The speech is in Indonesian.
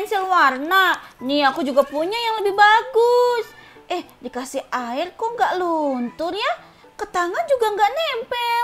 pensil warna. Nih aku juga punya yang lebih bagus. Eh dikasih air kok nggak luntur ya? Ke tangan juga nggak nempel.